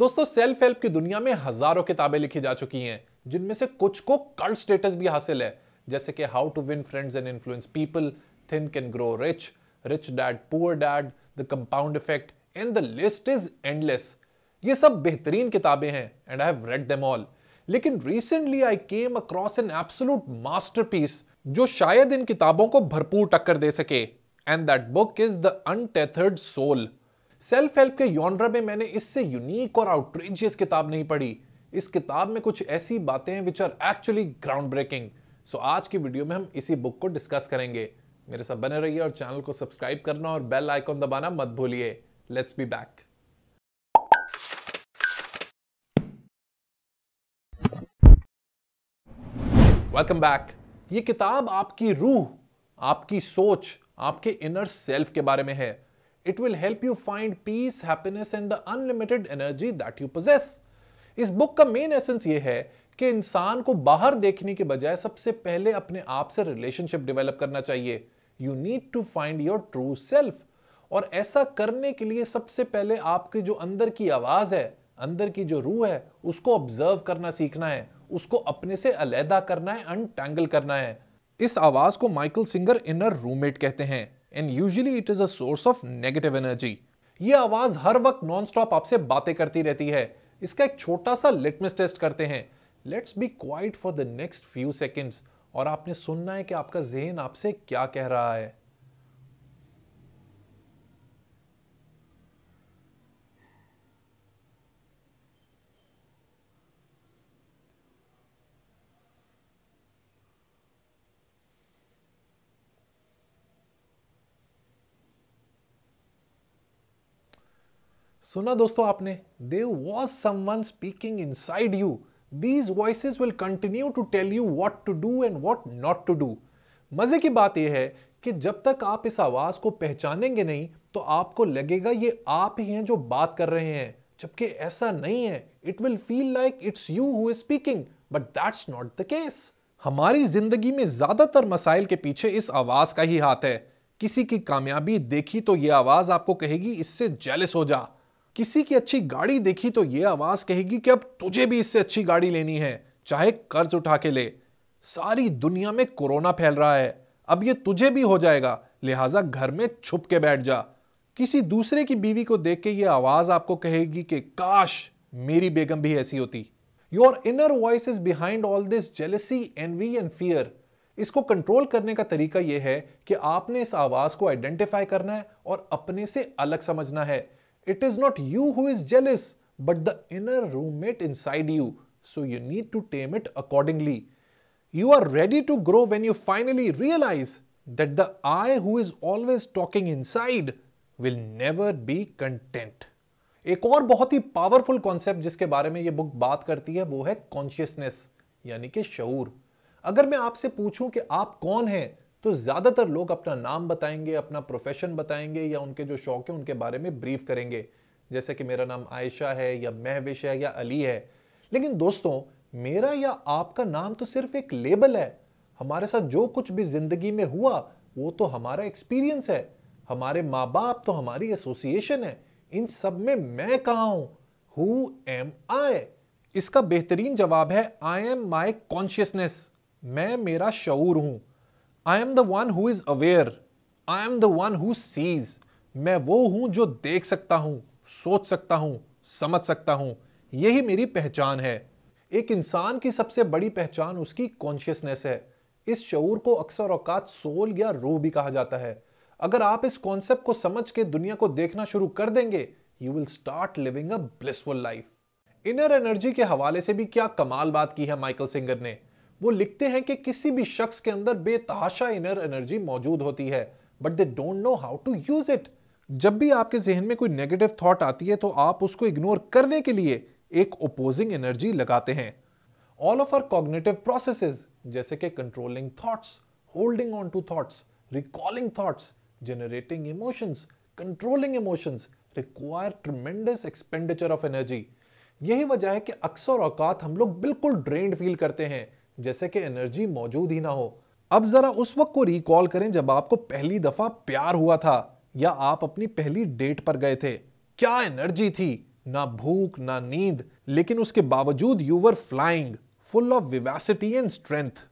दोस्तों self help की दुनिया में हजारों किताबें लिखी जा चुकी हैं जिनमें से कुछ को कल्ट स्टेटस भी हासिल है जैसे कि how to win friends and influence people think and grow rich rich dad poor dad the compound effect and the list is endless ये सब बेहतरीन किताबें हैं and I have read them all लेकिन recently I came across an absolute master जो शायद इन किताबों को भरपूर टक्कर दे सके and that book is the untethered soul self help के योनर में मैंने इससे यूनिक और आउटरेजियस किताब नहीं पढ़ी इस किताब में कुछ ऐसी बातें हैं which are actually ground breaking so आज की वीडियो में हम इसी बुक को डिस्कस करेंगे मेरे साथ बने रहिए और चैनल को सब्सक्राइब करना और बेल आइकॉन दबाना मत भूलिए let's be back welcome back ये किताब आपकी रूह आपकी सोच आपके इनर सेल्फ के बारे में है it will help you find peace happiness and the unlimited energy that you possess इस बुक का मेन एसेंस ये है कि इंसान को बाहर देखने के बजाय सबसे पहले अपने आप से रिलेशनशिप डेवलप करना चाहिए you need to find your true self और ऐसा करने के लिए सबसे पहले आपके जो अंदर की आवाज है अंदर की जो रूह है उसको ऑब्जर्व करना सीखना है उसको अपने से अलहदा करना है अनटैंगल करना है इस आवाज को माइकल सिंगर इनर रूममेट कहते हैं and usually it is a source of negative energy ये आवाज हर वक्त नॉन स्टॉप आपसे बातें करती रहती है इसका एक छोटा सा लिटमस टेस्ट करते हैं let's be quiet for the next few seconds और आपने सुनना है कि आपका जहन आपसे क्या कह रहा है सुना दोस्तों आपने there was someone speaking inside you these voice will continue to tell you what to do and what not to do मजे की बात यह है कि जब तक आप इस आवाज को पहचानेंगे नहीं तो आपको लगेगा ये आप ही हैं जो बात कर रहे हैं जबकि ऐसा नहीं है it will feel like it's you who is speaking but that's not the case हमारी जिंदगी में ज्यादातर मसाइल के पीछे इस आवाज का ही हाथ है किसी की कामयाबी देखी तो यह आवाज आपको कहेगी इससे जेलिस हो जा किसी की अच्छी गाड़ी देखी तो यह आवाज कहेगी कि अब तुझे भी इससे अच्छी गाड़ी लेनी है चाहे कर्ज उठा के ले सारी दुनिया में कोरोना फैल रहा है अब ये तुझे भी हो जाएगा लिहाजा घर में छुप के बैठ जा किसी दूसरे की बीवी को देख के ये आवाज आपको कहेगी कि काश मेरी बेगम भी ऐसी होती your inner voice is behind all this jealousy envy and fear इसको कंट्रोल करने का तरीका यह है कि आपने इस आवाज को आइडेंटिफाई करना है और अपने से अलग समझना है it is not you who is jealous but the inner roommate inside you so you need to tame it accordingly you are ready to grow when you finally realise that the I who is always talking inside will never be content एक और बहुत ही powerful concept जिसके बारे में ये book बात करती है वो है कॉन्शियसनेस यानी कि शऊर अगर मैं आपसे पूछूं कि आप कौन हैं तो ज़्यादातर लोग अपना नाम बताएंगे अपना प्रोफेशन बताएंगे या उनके जो शौक है उनके बारे में ब्रीफ करेंगे जैसे कि मेरा नाम आयशा है या महविश है या अली है लेकिन दोस्तों मेरा या आपका नाम तो सिर्फ एक लेबल है हमारे साथ जो कुछ भी ज़िंदगी में हुआ वो तो हमारा एक्सपीरियंस है हमारे माँ बाप तो हमारी एसोसिएशन है इन सब में मैं कहा हूँ हु एम आई इसका बेहतरीन जवाब है आई एम माई कॉन्शियसनेस मैं मेरा शऊर हूँ I am the one who is aware I am the one who sees मैं वो हूं जो देख सकता हूं सोच सकता हूं समझ सकता हूं यही मेरी पहचान है एक इंसान की सबसे बड़ी पहचान उसकी कॉन्शियसनेस है इस शऊर को अक्सर औकात सोल या रूह भी कहा जाता है अगर आप इस कॉन्सेप्ट को समझ के दुनिया को देखना शुरू कर देंगे you will start living a blissful life inner energy के हवाले से भी क्या कमाल बात की है माइकल सिंगर ने वो लिखते हैं कि किसी भी शख्स के अंदर बेतहाशा इनर एनर्जी मौजूद होती है but they don't know how to use it जब भी आपके जहन में कोई नेगेटिव थॉट आती है तो आप उसको इग्नोर करने के लिए एक ओपोजिंग एनर्जी लगाते हैं all of our cognitive process जैसे कि controlling thoughts holding on to thoughts recalling thoughts generating emotions controlling emotions require tremendous expenditure of energy यही वजह है कि अक्सर औकात हम लोग बिल्कुल ड्रेन फील करते हैं जैसे कि एनर्जी मौजूद ही ना हो अब जरा उस वक्त को रिकॉल करें जब आपको पहली दफा प्यार हुआ था या आप अपनी पहली डेट पर गए थे क्या एनर्जी थी ना भूख ना नींद लेकिन उसके बावजूद you were flying full of vivacity and strength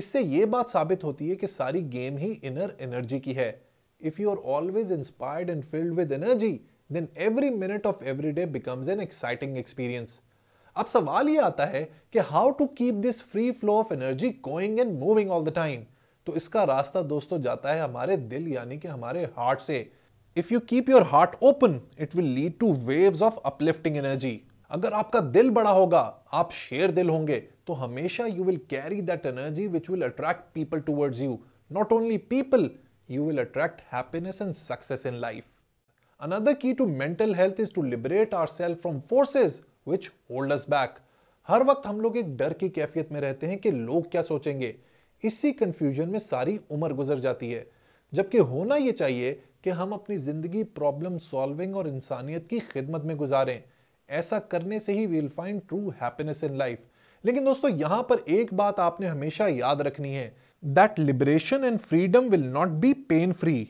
इससे ये बात साबित होती है कि सारी गेम ही इनर एनर्जी की है if you are always inspired and filled with energy then every minute of every day becomes an exciting experience अब सवाल ये आता है कि how to keep this free flow of energy going and moving all the time तो इसका रास्ता दोस्तों जाता है हमारे दिल यानी कि हमारे हार्ट से if you keep your heart open it will lead to waves of uplifting energy अगर आपका दिल बड़ा होगा आप शेर दिल होंगे तो हमेशा you will carry that energy which will attract people towards you not only people you will attract happiness and success in life another key to mental health is to liberate our self from forces which hold us back हर वक्त हम लोग एक डर की कैफियत में रहते हैं कि लोग क्या सोचेंगे इसी कंफ्यूजन में सारी उम्र गुजर जाती है जबकि होना यह चाहिए कि हम अपनी ज़िंदगी प्रॉब्लम सॉल्विंग और इंसानियत की खिदमत में गुजारें ऐसा करने से ही we'll find true happiness in life लेकिन दोस्तों यहां पर एक बात आपने हमेशा याद रखनी है that liberation and freedom will not be pain free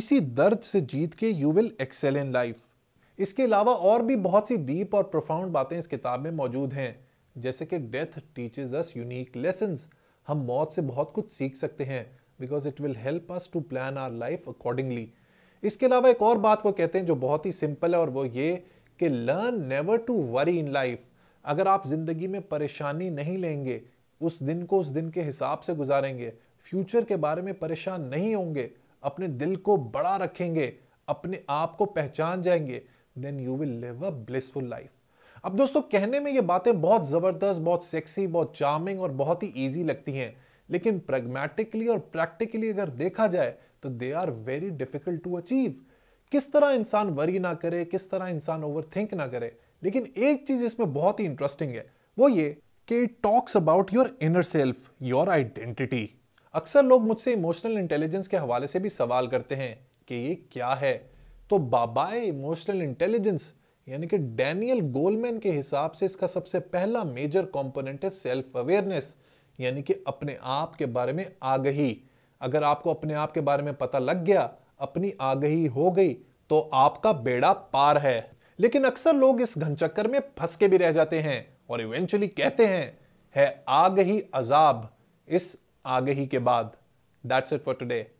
इसी दर्द से जीत के you will excel in life इसके अलावा और भी बहुत सी डीप और प्रोफाउंड बातें इस किताब में मौजूद हैं जैसे कि death teaches us unique lesson हम मौत से बहुत कुछ सीख सकते हैं because it will help us to plan our life accordingly इसके अलावा एक और बात वो कहते हैं जो बहुत ही सिंपल है और वो ये कि learn never to worry in life अगर आप जिंदगी में परेशानी नहीं लेंगे उस दिन को उस दिन के हिसाब से गुजारेंगे फ्यूचर के बारे में परेशान नहीं होंगे अपने दिल को बड़ा रखेंगे अपने आप को पहचान जाएंगे then you will live a blissful life अब दोस्तों कहने में ये बातें बहुत ज़बरदस्त बहुत सेक्सी बहुत चार्मिंग और बहुत ही ईजी लगती हैं लेकिन प्रग्मेटिकली और प्रैक्टिकली अगर देखा जाए तो they are very difficult to achieve किस तरह इंसान वरी ना करे किस तरह इंसान ओवर थिंक ना करे लेकिन एक चीज़ इसमें बहुत ही इंटरेस्टिंग है वो ये कि it talks about your inner self your identity अक्सर लोग मुझसे इमोशनल इंटेलिजेंस के हवाले से भी सवाल करते हैं कि ये क्या है तो बाबाए इमोशनल इंटेलिजेंस यानी कि डैनियल गोलमैन के हिसाब से इसका सबसे पहला मेजर कंपोनेंट है सेल्फ अवेयरनेस यानी कि अपने आप के बारे में आगही अगर आपको अपने आप के बारे में पता लग गया अपनी आगही हो गई तो आपका बेड़ा पार है लेकिन अक्सर लोग इस घनचक्कर में फंस के भी रह जाते हैं और इवेंचुअली कहते हैं है आगही अजाब इस आगही के बाद दैट्स इट फॉर टुडे